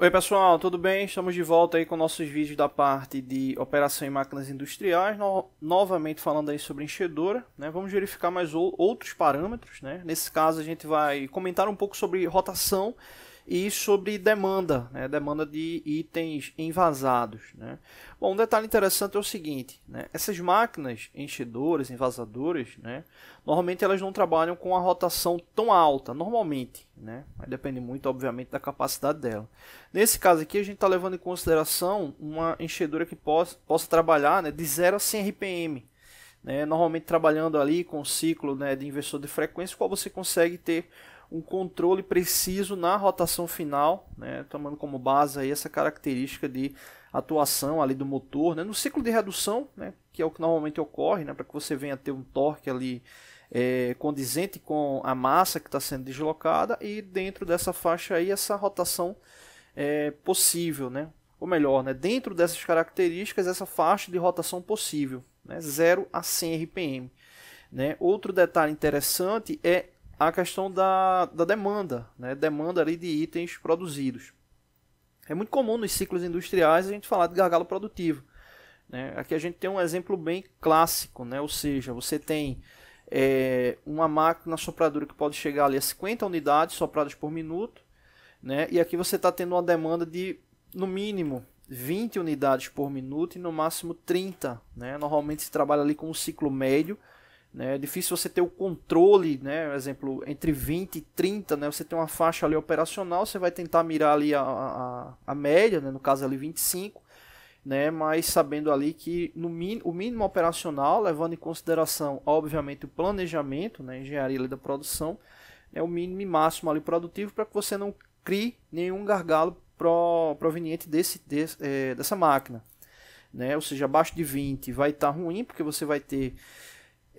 Oi pessoal, tudo bem? Estamos de volta aí com nossos vídeos da parte de operação em máquinas industriais, no, novamente falando aí sobre enchedora, né? Vamos verificar mais ou, outros parâmetros, né? Nesse caso a gente vai comentar um pouco sobre rotação e sobre demanda, né, demanda de itens envasados. Né. Bom, um detalhe interessante é o seguinte, né, essas máquinas enchedoras, envasadoras, né, normalmente elas não trabalham com a rotação tão alta, normalmente, né, mas depende muito, obviamente, da capacidade dela. Nesse caso aqui, a gente está levando em consideração uma enchedora que possa, possa trabalhar né, de 0 a 100 RPM, né, normalmente trabalhando ali com o ciclo né, de inversor de frequência, qual você consegue ter um controle preciso na rotação final, né, tomando como base aí essa característica de atuação ali do motor, né, no ciclo de redução, né, que é o que normalmente ocorre, né, para que você venha ter um torque ali é, condizente com a massa que está sendo deslocada e dentro dessa faixa aí essa rotação é, possível, né, ou melhor, né, dentro dessas características essa faixa de rotação possível, né, 0 a 100 RPM. Né? Outro detalhe interessante é a questão da, da demanda, né? demanda ali de itens produzidos. É muito comum nos ciclos industriais a gente falar de gargalo produtivo. Né? Aqui a gente tem um exemplo bem clássico, né? ou seja, você tem é, uma máquina sopradora que pode chegar ali a 50 unidades sopradas por minuto, né? e aqui você está tendo uma demanda de, no mínimo, 20 unidades por minuto e no máximo 30. Né? Normalmente se trabalha ali com um ciclo médio, né? É difícil você ter o controle, né? exemplo, entre 20 e 30, né? você tem uma faixa ali operacional, você vai tentar mirar ali a, a, a média, né? no caso ali 25, né? mas sabendo ali que no min, o mínimo operacional, levando em consideração, obviamente, o planejamento, né? engenharia ali da produção, é né? o mínimo e máximo ali produtivo para que você não crie nenhum gargalo pro, proveniente desse, desse eh, é, dessa máquina. Né? Ou seja, abaixo de 20 vai estar tá ruim, porque você vai ter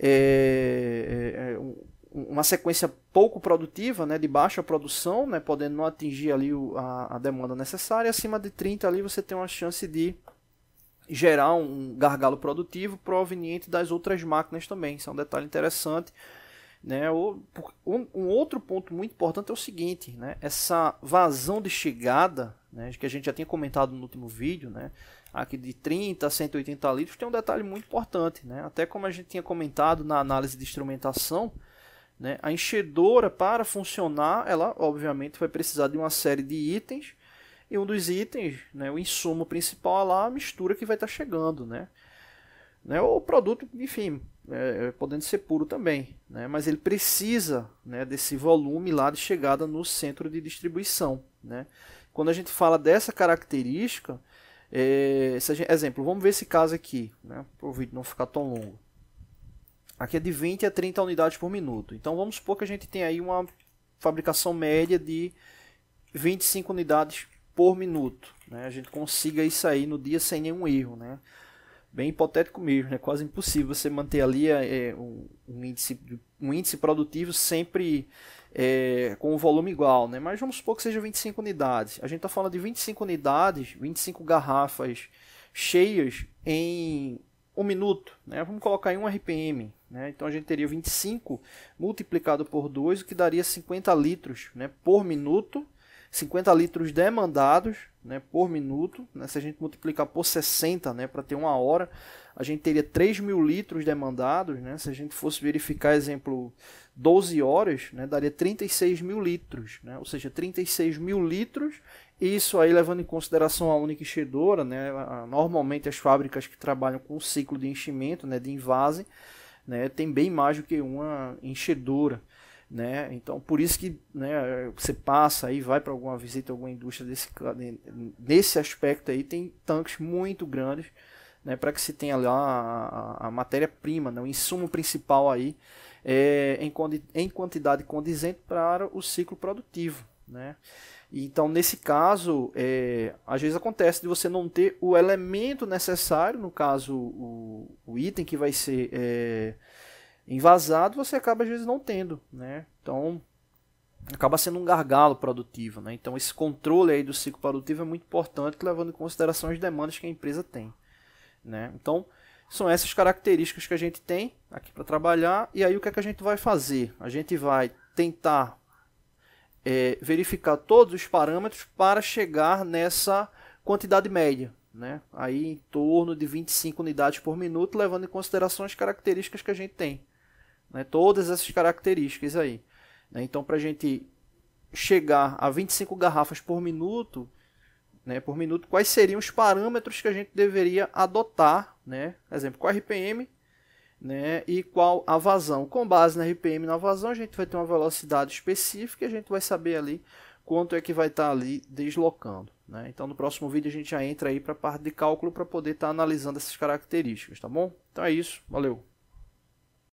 é, é, é uma sequência pouco produtiva, né, de baixa produção, né, podendo não atingir ali o, a, a, demanda necessária, acima de 30 ali você tem uma chance de gerar um gargalo produtivo proveniente das outras máquinas também. Isso é um detalhe interessante. Né? Um, um outro ponto muito importante é o seguinte, né? essa vazão de chegada né, que a gente já tinha comentado no último vídeo, né, aqui de 30 a 180 litros, tem um detalhe muito importante, né, até como a gente tinha comentado na análise de instrumentação, né, a enchedora para funcionar, ela obviamente vai precisar de uma série de itens, e um dos itens, né, o insumo principal é lá a mistura que vai estar tá chegando, né, né, ou produto, enfim, é, é, podendo ser puro também, né, mas ele precisa né, desse volume lá de chegada no centro de distribuição. Né. Quando a gente fala dessa característica, é, gente, exemplo, vamos ver esse caso aqui, né, para o vídeo não ficar tão longo. Aqui é de 20 a 30 unidades por minuto. Então vamos supor que a gente tem aí uma fabricação média de 25 unidades por minuto. Né? A gente consiga isso aí no dia sem nenhum erro. Né? bem hipotético mesmo, né? quase impossível você manter ali é, é um, índice, um índice produtivo sempre é, com um volume igual, né? mas vamos supor que seja 25 unidades. A gente está falando de 25 unidades, 25 garrafas cheias em um minuto. Né? Vamos colocar em 1 um RPM. Né? Então a gente teria 25 multiplicado por 2, o que daria 50 litros né? por minuto. 50 litros demandados né, por minuto. Né, se a gente multiplicar por 60 né, para ter uma hora, a gente teria 3 mil litros demandados. Né, se a gente fosse verificar, exemplo, 12 horas, né, daria 36 mil litros. Né, ou seja, 36 mil litros. Isso aí levando em consideração a única enchedora, né, normalmente as fábricas que trabalham com o ciclo de enchimento, né, de invase, né, tem bem mais do que uma enchedora né? Então por isso que né, você passa aí, vai para alguma visita, alguma indústria desse nesse aspecto aí tem tanques muito grandes, né? Para que se tenha lá a, a matéria-prima, né, o insumo principal aí é, em, em quantidade condizente para o ciclo produtivo, né? Então, nesse caso, é, às vezes acontece de você não ter o elemento necessário, no caso, o, o item que vai ser é, envasado, você acaba às vezes não tendo, né? Então, acaba sendo um gargalo produtivo, né? Então, esse controle aí do ciclo produtivo é muito importante, levando em consideração as demandas que a empresa tem, né? Então, são essas características que a gente tem aqui para trabalhar. E aí, o que, é que a gente vai fazer? A gente vai tentar é, verificar todos os parâmetros para chegar nessa quantidade média, né? Aí em torno de 25 unidades por minuto, levando em consideração as características que a gente tem. Né? Todas essas características aí. Né? Então, para a gente chegar a 25 garrafas por minuto, né, por minuto, quais seriam os parâmetros que a gente deveria adotar, né? Exemplo, qual RPM, né, e qual a vazão. Com base na RPM na vazão, a gente vai ter uma velocidade específica e a gente vai saber ali quanto é que vai estar tá ali deslocando, né? Então, no próximo vídeo a gente já entra aí para a parte de cálculo para poder estar tá analisando essas características, tá bom? Então é isso, valeu.